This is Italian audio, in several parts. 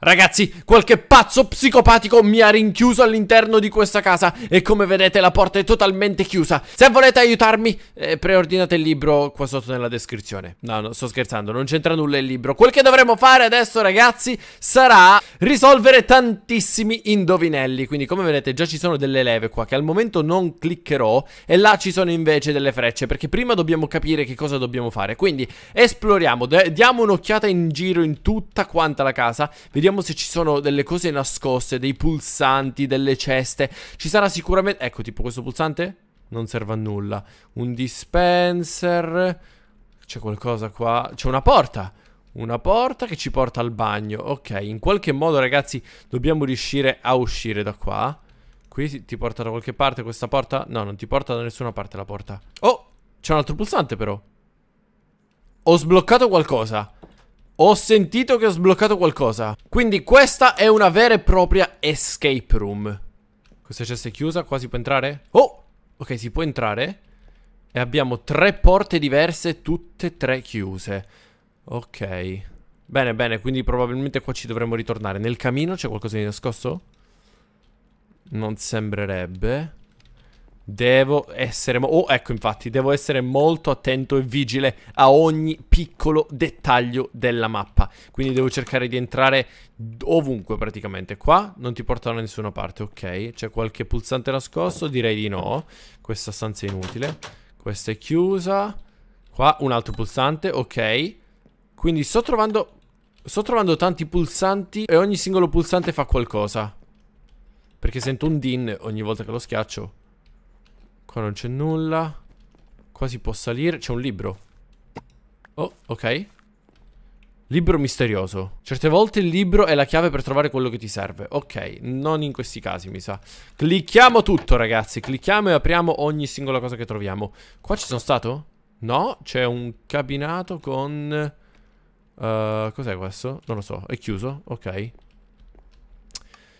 Ragazzi, qualche pazzo psicopatico mi ha rinchiuso all'interno di questa casa e come vedete la porta è totalmente chiusa. Se volete aiutarmi, eh, preordinate il libro qua sotto nella descrizione. No, no, sto scherzando, non c'entra nulla il libro. Quel che dovremo fare adesso, ragazzi, sarà risolvere tantissimi indovinelli. Quindi, come vedete, già ci sono delle leve qua che al momento non cliccherò e là ci sono invece delle frecce perché prima dobbiamo capire che cosa dobbiamo fare. Quindi, esploriamo, diamo un'occhiata in giro in tutta quanta la casa, vediamo Vediamo se ci sono delle cose nascoste, dei pulsanti, delle ceste. Ci sarà sicuramente... Ecco, tipo questo pulsante? Non serve a nulla. Un dispenser... C'è qualcosa qua... C'è una porta! Una porta che ci porta al bagno. Ok, in qualche modo, ragazzi, dobbiamo riuscire a uscire da qua. Qui ti porta da qualche parte questa porta? No, non ti porta da nessuna parte la porta. Oh! C'è un altro pulsante, però. Ho sbloccato qualcosa. Ho sentito che ho sbloccato qualcosa. Quindi questa è una vera e propria escape room. Questa cesta è chiusa, qua si può entrare? Oh! Ok, si può entrare. E abbiamo tre porte diverse, tutte e tre chiuse. Ok. Bene, bene, quindi probabilmente qua ci dovremmo ritornare. Nel camino c'è qualcosa di nascosto? Non sembrerebbe. Devo essere... Oh, ecco infatti, devo essere molto attento e vigile a ogni piccolo dettaglio della mappa. Quindi devo cercare di entrare ovunque praticamente. Qua non ti porto da nessuna parte, ok. C'è qualche pulsante nascosto? Direi di no. Questa stanza è inutile. Questa è chiusa. Qua un altro pulsante, ok. Quindi sto trovando... Sto trovando tanti pulsanti e ogni singolo pulsante fa qualcosa. Perché sento un din ogni volta che lo schiaccio. Qua non c'è nulla. Qua si può salire. C'è un libro. Oh, ok. Libro misterioso. Certe volte il libro è la chiave per trovare quello che ti serve. Ok, non in questi casi, mi sa. Clicchiamo tutto, ragazzi. Clicchiamo e apriamo ogni singola cosa che troviamo. Qua ci sono stato? No, c'è un cabinato con... Uh, cos'è questo? Non lo so. È chiuso? Ok.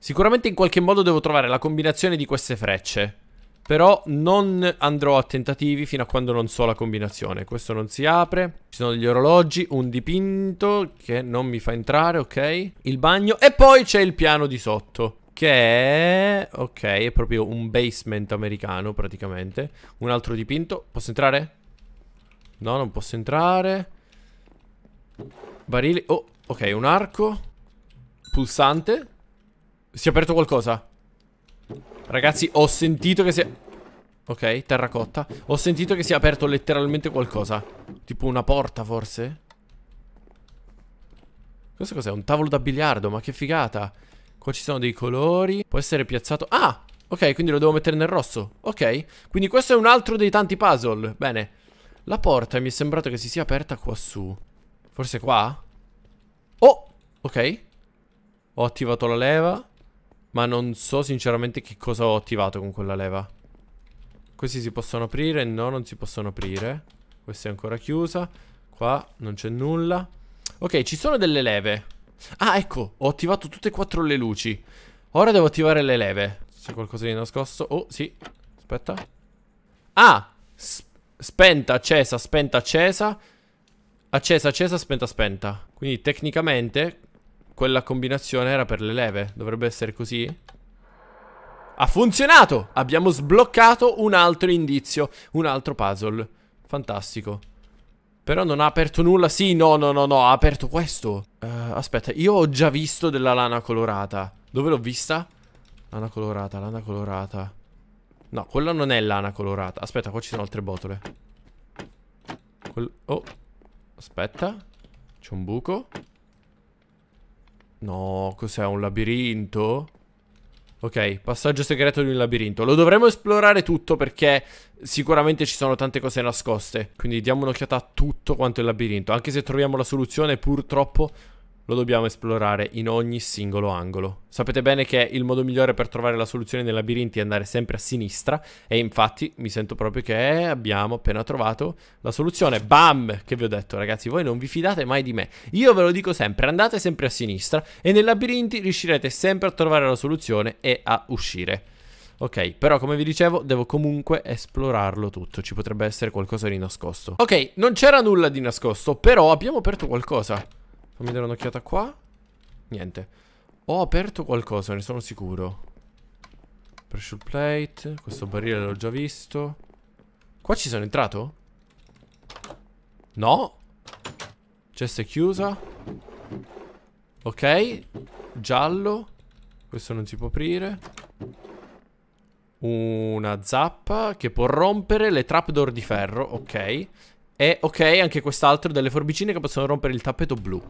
Sicuramente in qualche modo devo trovare la combinazione di queste frecce. Però non andrò a tentativi fino a quando non so la combinazione Questo non si apre Ci sono degli orologi Un dipinto che non mi fa entrare, ok Il bagno E poi c'è il piano di sotto che è... Ok, è proprio un basement americano praticamente Un altro dipinto Posso entrare? No, non posso entrare Barili... Oh, ok, un arco Pulsante Si è aperto qualcosa Ragazzi, ho sentito che si è... Ok, terracotta. Ho sentito che si è aperto letteralmente qualcosa. Tipo una porta, forse? Questo cos'è? Un tavolo da biliardo, ma che figata. Qua ci sono dei colori. Può essere piazzato... Ah! Ok, quindi lo devo mettere nel rosso. Ok, quindi questo è un altro dei tanti puzzle. Bene. La porta mi è sembrato che si sia aperta quassù. Forse qua? Oh! Ok. Ho attivato la leva. Ma non so sinceramente che cosa ho attivato con quella leva. Questi si possono aprire? No, non si possono aprire. Questa è ancora chiusa. Qua non c'è nulla. Ok, ci sono delle leve. Ah, ecco, ho attivato tutte e quattro le luci. Ora devo attivare le leve. C'è qualcosa di nascosto? Oh, sì. Aspetta. Ah! spenta, accesa, spenta, accesa. Accesa, accesa, spenta, spenta. Quindi tecnicamente quella combinazione era per le leve. Dovrebbe essere così? Ha funzionato! Abbiamo sbloccato un altro indizio, un altro puzzle. Fantastico. Però non ha aperto nulla. Sì, no, no, no, no, ha aperto questo. Uh, aspetta, io ho già visto della lana colorata. Dove l'ho vista? Lana colorata, lana colorata. No, quella non è lana colorata. Aspetta, qua ci sono altre botole. Quell oh. Aspetta. C'è un buco. No, cos'è? Un labirinto? Ok, passaggio segreto di un labirinto. Lo dovremmo esplorare tutto perché sicuramente ci sono tante cose nascoste. Quindi diamo un'occhiata a tutto quanto il labirinto. Anche se troviamo la soluzione, purtroppo lo dobbiamo esplorare in ogni singolo angolo. Sapete bene che il modo migliore per trovare la soluzione dei labirinti è andare sempre a sinistra e infatti mi sento proprio che abbiamo appena trovato la soluzione. Bam! Che vi ho detto ragazzi, voi non vi fidate mai di me. Io ve lo dico sempre, andate sempre a sinistra e nei labirinti riuscirete sempre a trovare la soluzione e a uscire. Ok, però come vi dicevo devo comunque esplorarlo tutto, ci potrebbe essere qualcosa di nascosto. Ok, non c'era nulla di nascosto, però abbiamo aperto qualcosa. Fammi dare un'occhiata qua Niente Ho aperto qualcosa, ne sono sicuro Pressure plate Questo barile l'ho già visto Qua ci sono entrato? No Cesta è chiusa Ok Giallo Questo non si può aprire Una zappa Che può rompere le trapdoor di ferro Ok e ok, anche quest'altro, delle forbicine che possono rompere il tappeto blu.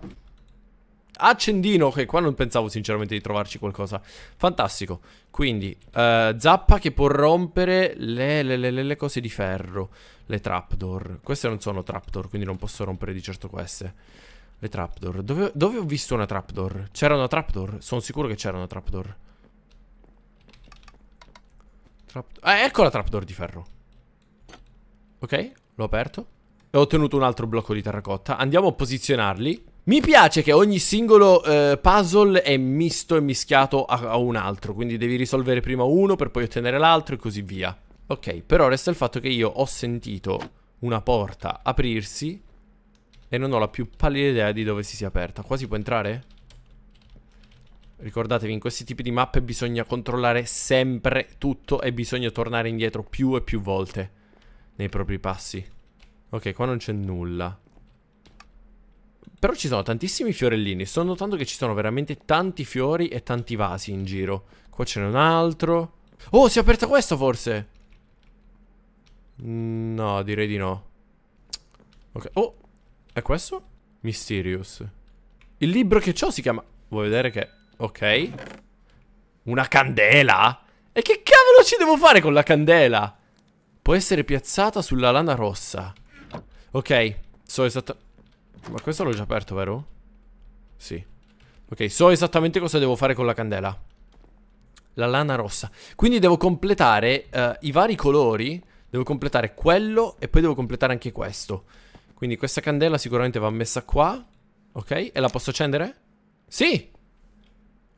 Accendino, ok, qua non pensavo sinceramente di trovarci qualcosa. Fantastico. Quindi, uh, zappa che può rompere le, le, le, le, cose di ferro, le trapdoor. Queste non sono trapdoor, quindi non posso rompere di certo queste. Le trapdoor. Dove, dove ho visto una trapdoor? C'era una trapdoor? Sono sicuro che c'era una trapdoor. Trap... Eh, ecco la trapdoor di ferro. Ok, l'ho aperto e ho ottenuto un altro blocco di terracotta. Andiamo a posizionarli. Mi piace che ogni singolo eh, puzzle è misto e mischiato a, a un altro, quindi devi risolvere prima uno per poi ottenere l'altro e così via. Ok, però resta il fatto che io ho sentito una porta aprirsi e non ho la più pallida idea di dove si sia aperta. Qua si può entrare? Ricordatevi, in questi tipi di mappe bisogna controllare sempre tutto e bisogna tornare indietro più e più volte nei propri passi. Ok, qua non c'è nulla. Però ci sono tantissimi fiorellini. Sto notando che ci sono veramente tanti fiori e tanti vasi in giro. Qua ce n'è un altro. Oh, si è aperta questo forse? No, direi di no. Ok. Oh, è questo? Mysterious. Il libro che ho si chiama... Vuoi vedere che... Ok. Una candela? E che cavolo ci devo fare con la candela? Può essere piazzata sulla lana rossa. Ok, so esattamente... Ma questo l'ho già aperto, vero? Sì. Ok, so esattamente cosa devo fare con la candela. La lana rossa. Quindi devo completare uh, i vari colori. Devo completare quello e poi devo completare anche questo. Quindi questa candela sicuramente va messa qua. Ok, e la posso accendere? Sì!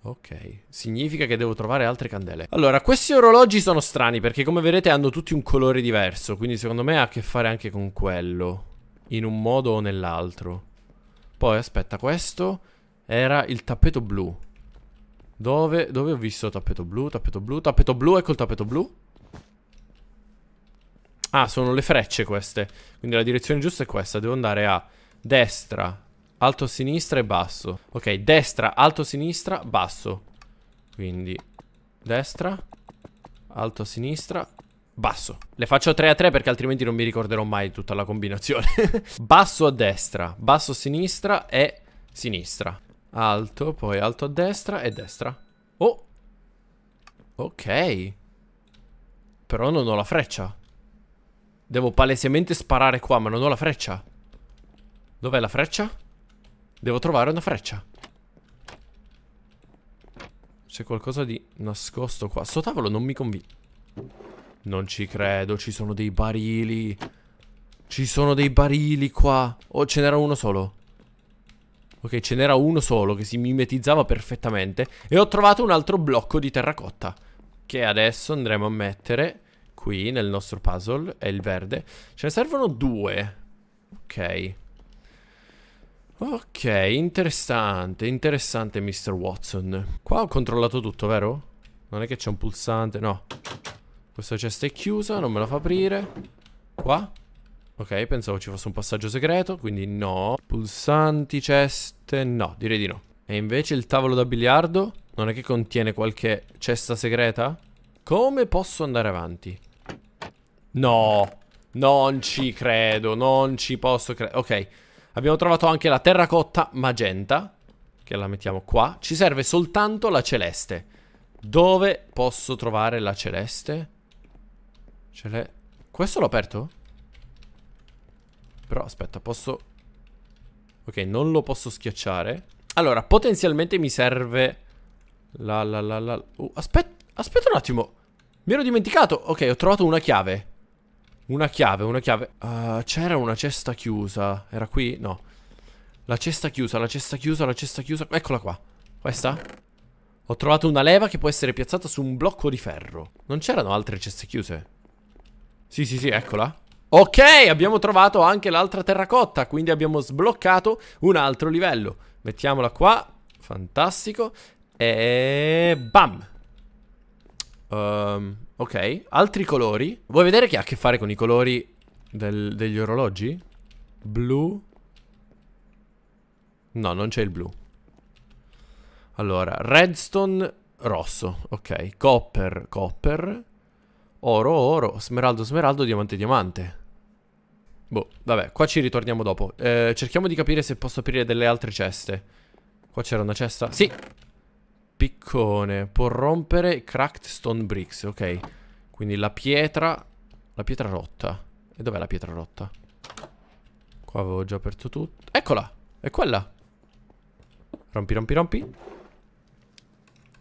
Ok, significa che devo trovare altre candele Allora, questi orologi sono strani perché come vedete hanno tutti un colore diverso Quindi secondo me ha a che fare anche con quello In un modo o nell'altro Poi aspetta, questo era il tappeto blu Dove, dove ho visto tappeto blu, tappeto blu, tappeto blu, ecco il tappeto blu Ah, sono le frecce queste Quindi la direzione giusta è questa Devo andare a destra, alto sinistra e basso Ok, destra, alto sinistra, basso Quindi destra, alto sinistra, basso Le faccio 3 a 3 perché altrimenti non mi ricorderò mai tutta la combinazione Basso a destra, basso a sinistra e sinistra Alto, poi alto a destra e destra Oh Ok Però non ho la freccia Devo palesemente sparare qua ma non ho la freccia Dov'è la freccia? Devo trovare una freccia. C'è qualcosa di nascosto qua. Sto tavolo non mi convince. Non ci credo, ci sono dei barili. Ci sono dei barili qua. Oh, ce n'era uno solo. Ok, ce n'era uno solo che si mimetizzava perfettamente. E ho trovato un altro blocco di terracotta. Che adesso andremo a mettere qui nel nostro puzzle. È il verde. Ce ne servono due. Ok. Ok, interessante, interessante Mr. Watson. Qua ho controllato tutto, vero? Non è che c'è un pulsante, no. Questa cesta è chiusa, non me la fa aprire. Qua? Ok, pensavo ci fosse un passaggio segreto, quindi no. Pulsanti, ceste, no, direi di no. E invece il tavolo da biliardo? Non è che contiene qualche cesta segreta? Come posso andare avanti? No, non ci credo, non ci posso credere. Ok, Abbiamo trovato anche la terracotta magenta, che la mettiamo qua. Ci serve soltanto la celeste. Dove posso trovare la celeste? Cele... Questo l'ho aperto? Però aspetta, posso... Ok, non lo posso schiacciare. Allora, potenzialmente mi serve... La la la la... Uh, aspetta, aspetta un attimo. Mi ero dimenticato. Ok, ho trovato una chiave. Una chiave, una chiave. Uh, C'era una cesta chiusa. Era qui? No. La cesta chiusa, la cesta chiusa, la cesta chiusa. Eccola qua. Questa? Ho trovato una leva che può essere piazzata su un blocco di ferro. Non c'erano altre ceste chiuse? Sì, sì, sì, eccola. Ok, abbiamo trovato anche l'altra terracotta. Quindi abbiamo sbloccato un altro livello. Mettiamola qua. Fantastico. E... Bam! Um, ok, altri colori. Vuoi vedere che ha a che fare con i colori del, degli orologi? Blu. No, non c'è il blu. Allora, redstone rosso. Ok, copper, copper. Oro, oro, smeraldo, smeraldo, diamante, diamante. Boh, vabbè, qua ci ritorniamo dopo. Eh, cerchiamo di capire se posso aprire delle altre ceste. Qua c'era una cesta. Sì, Piccone. Può rompere cracked stone bricks, ok. Quindi la pietra... La pietra rotta. E dov'è la pietra rotta? Qua avevo già aperto tutto. Eccola! È quella! Rompi, rompi, rompi.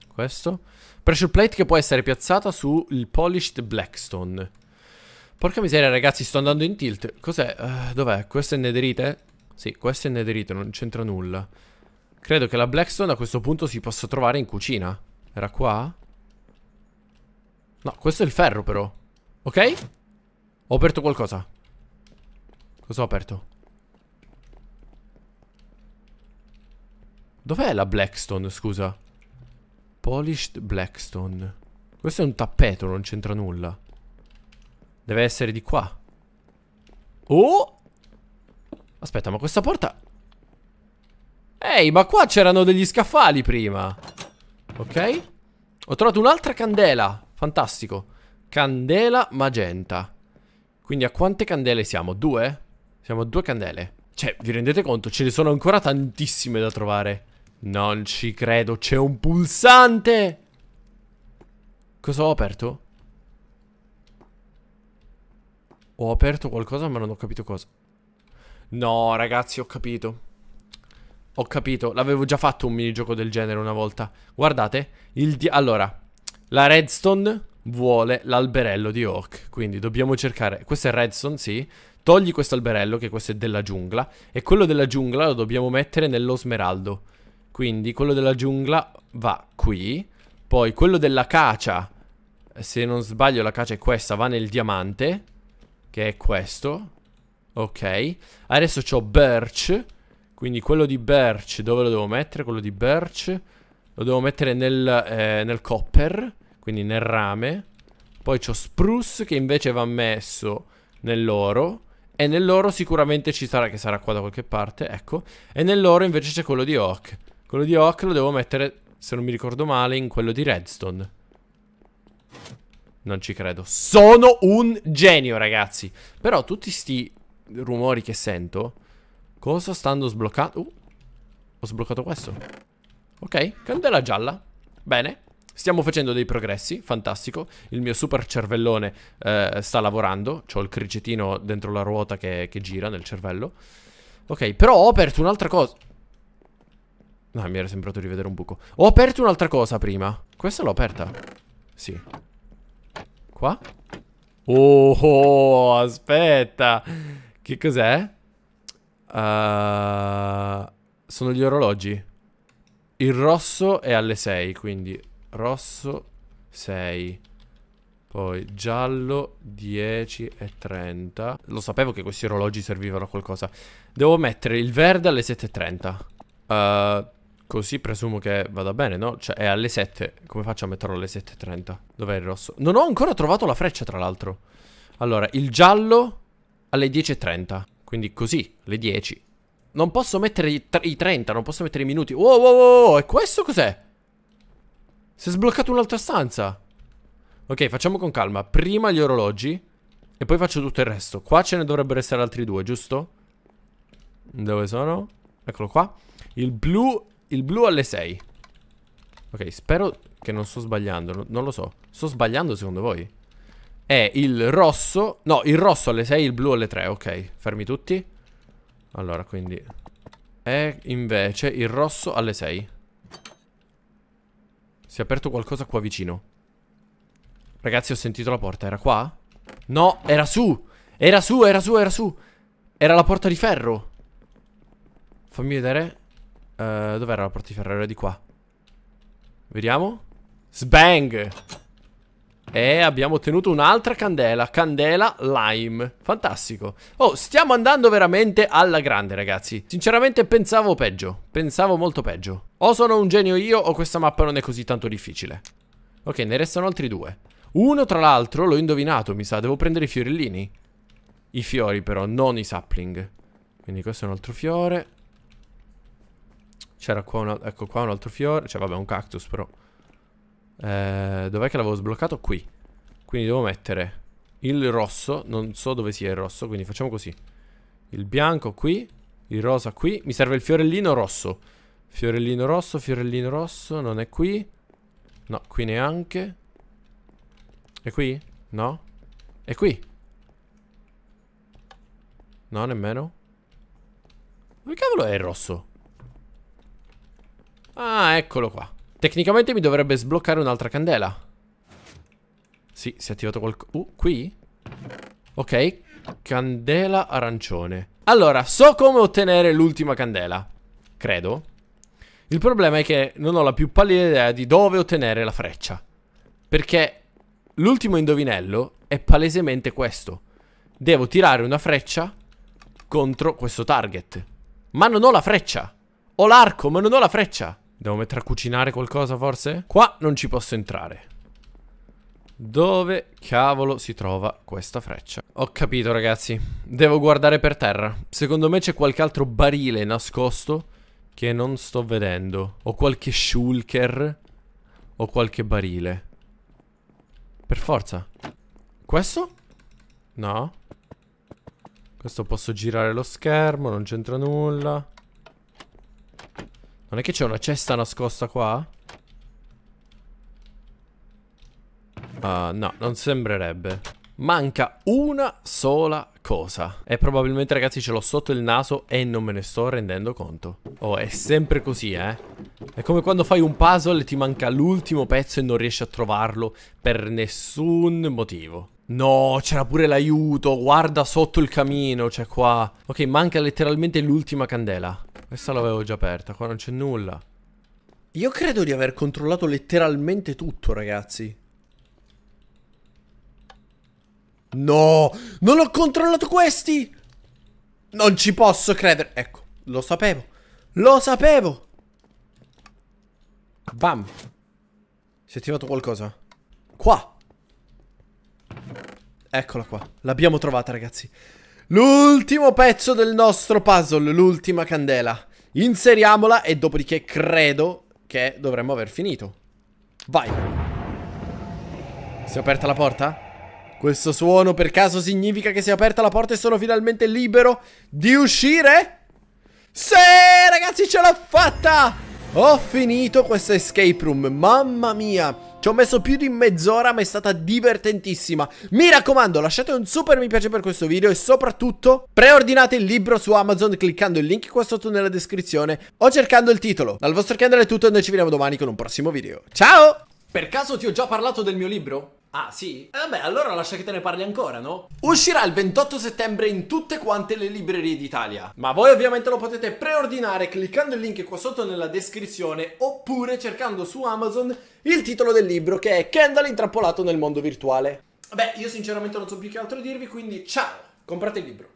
Questo. Pressure plate che può essere piazzata sul polished blackstone. Porca miseria, ragazzi, sto andando in tilt. Cos'è? Uh, dov'è? Questo è netherite Sì, questo è netherite non c'entra nulla. Credo che la Blackstone a questo punto si possa trovare in cucina. Era qua? No, questo è il ferro però. Ok? Ho aperto qualcosa. Cosa ho aperto? Dov'è la Blackstone, scusa? Polished Blackstone. Questo è un tappeto, non c'entra nulla. Deve essere di qua. Oh! Aspetta, ma questa porta Ehi, ma qua c'erano degli scaffali prima. Ok. Ho trovato un'altra candela. Fantastico. Candela magenta. Quindi a quante candele siamo? Due? Siamo a due candele. Cioè, vi rendete conto? Ce ne sono ancora tantissime da trovare. Non ci credo, c'è un pulsante! Cosa ho aperto? Ho aperto qualcosa ma non ho capito cosa. No, ragazzi, ho capito. Ho capito, l'avevo già fatto un minigioco del genere una volta. Guardate, il allora, la redstone vuole l'alberello di Oak, quindi dobbiamo cercare... Questo è redstone, sì. Togli questo alberello, che questo è della giungla, e quello della giungla lo dobbiamo mettere nello smeraldo. Quindi quello della giungla va qui, poi quello della cacia, se non sbaglio la cacia è questa, va nel diamante, che è questo. Ok, adesso c'ho birch quindi quello di Birch, dove lo devo mettere? Quello di Birch lo devo mettere nel, eh, nel copper, quindi nel rame. Poi c'ho spruce che invece va messo nell'oro. E nell'oro sicuramente ci sarà, che sarà qua da qualche parte, ecco. E nell'oro invece c'è quello di Oak. Quello di Oak lo devo mettere, se non mi ricordo male, in quello di Redstone. Non ci credo. Sono un genio, ragazzi. Però tutti sti rumori che sento Cosa stanno sbloccando? Uh, ho sbloccato questo. Ok, candela gialla. Bene. Stiamo facendo dei progressi, fantastico. Il mio super cervellone eh, sta lavorando. C'ho il cricetino dentro la ruota che, che gira nel cervello. Ok, però ho aperto un'altra cosa. No, mi era sembrato di vedere un buco. Ho aperto un'altra cosa prima. Questa l'ho aperta. Sì. Qua? Oh, oh aspetta. Che cos'è? Uh, sono gli orologi. Il rosso è alle 6, quindi rosso 6. Poi giallo 10 e 30. Lo sapevo che questi orologi servivano a qualcosa. Devo mettere il verde alle 7 7.30. Uh, così presumo che vada bene, no? Cioè è alle 7. Come faccio a metterlo alle 7 e 30? Dov'è il rosso? Non ho ancora trovato la freccia, tra l'altro. Allora, il giallo alle 10 e 30. Quindi così, le 10. Non posso mettere i, 30, non posso mettere i minuti. Wow, wow, wow, e questo cos'è? Si è sbloccato un'altra stanza. Ok, facciamo con calma. Prima gli orologi e poi faccio tutto il resto. Qua ce ne dovrebbero essere altri due, giusto? Dove sono? Eccolo qua. Il blu, il blu alle 6. Ok, spero che non sto sbagliando. Non lo so. Sto sbagliando secondo voi? è il rosso. No, il rosso alle 6, il blu alle 3. Ok, fermi tutti. Allora, quindi è invece il rosso alle 6. Si è aperto qualcosa qua vicino. Ragazzi, ho sentito la porta. Era qua? No, era su. Era su, era su, era su. Era la porta di ferro. Fammi vedere. Uh, Dov'era la porta di ferro? Era di qua. Vediamo. Sbang! E abbiamo ottenuto un'altra candela, candela lime, fantastico Oh, stiamo andando veramente alla grande ragazzi Sinceramente pensavo peggio, pensavo molto peggio O sono un genio io o questa mappa non è così tanto difficile Ok, ne restano altri due Uno tra l'altro l'ho indovinato mi sa, devo prendere i fiorellini I fiori però, non i sapling Quindi questo è un altro fiore C'era qua un, ecco qua un altro fiore Cioè vabbè, un cactus però eh, dov'è che l'avevo sbloccato? Qui. Quindi devo mettere il rosso. Non so dove sia il rosso, quindi facciamo così. Il bianco qui, il rosa qui. Mi serve il fiorellino rosso. Fiorellino rosso, fiorellino rosso, non è qui. No, qui neanche. È qui? No? È qui? No, nemmeno. Dove cavolo è il rosso? Ah, eccolo qua. Tecnicamente mi dovrebbe sbloccare un'altra candela. Sì, si è attivato qualcosa. Uh, qui? Ok, candela arancione. Allora, so come ottenere l'ultima candela. Credo. Il problema è che non ho la più pallida idea di dove ottenere la freccia. Perché l'ultimo indovinello è palesemente questo. Devo tirare una freccia contro questo target. Ma non ho la freccia. Ho l'arco, ma non ho la freccia. Devo mettere a cucinare qualcosa forse? Qua non ci posso entrare. Dove cavolo si trova questa freccia? Ho capito ragazzi, devo guardare per terra. Secondo me c'è qualche altro barile nascosto che non sto vedendo. Ho qualche shulker o qualche barile. Per forza. Questo? No. Questo posso girare lo schermo, non c'entra nulla. Non è che c'è una cesta nascosta qua? Uh, no, non sembrerebbe. Manca una sola cosa. E probabilmente, ragazzi, ce l'ho sotto il naso e non me ne sto rendendo conto. Oh, è sempre così, eh. È come quando fai un puzzle e ti manca l'ultimo pezzo e non riesci a trovarlo per nessun motivo. No, c'era pure l'aiuto, guarda sotto il camino, c'è qua. Ok, manca letteralmente l'ultima candela. Questa l'avevo già aperta, qua non c'è nulla. Io credo di aver controllato letteralmente tutto, ragazzi. No, non ho controllato questi! Non ci posso credere. Ecco, lo sapevo. Lo sapevo! Bam! Si è attivato qualcosa. Qua! Eccola qua, l'abbiamo trovata ragazzi. L'ultimo pezzo del nostro puzzle, l'ultima candela. Inseriamola e dopodiché credo che dovremmo aver finito. Vai. Si è aperta la porta? Questo suono per caso significa che si è aperta la porta e sono finalmente libero di uscire? Sì, ragazzi, ce l'ho fatta! Ho finito questa escape room, mamma mia! Ci ho messo più di mezz'ora ma è stata divertentissima Mi raccomando lasciate un super mi piace per questo video e soprattutto preordinate il libro su Amazon cliccando il link qua sotto nella descrizione o cercando il titolo Dal vostro candle è tutto e noi ci vediamo domani con un prossimo video Ciao! Per caso ti ho già parlato del mio libro? Ah sì? Eh, vabbè allora lascia che te ne parli ancora no? Uscirà il 28 settembre in tutte quante le librerie d'Italia Ma voi ovviamente lo potete preordinare cliccando il link qua sotto nella descrizione Oppure cercando su Amazon il titolo del libro che è Kendall intrappolato nel mondo virtuale Vabbè, io sinceramente non so più che altro dirvi quindi ciao! Comprate il libro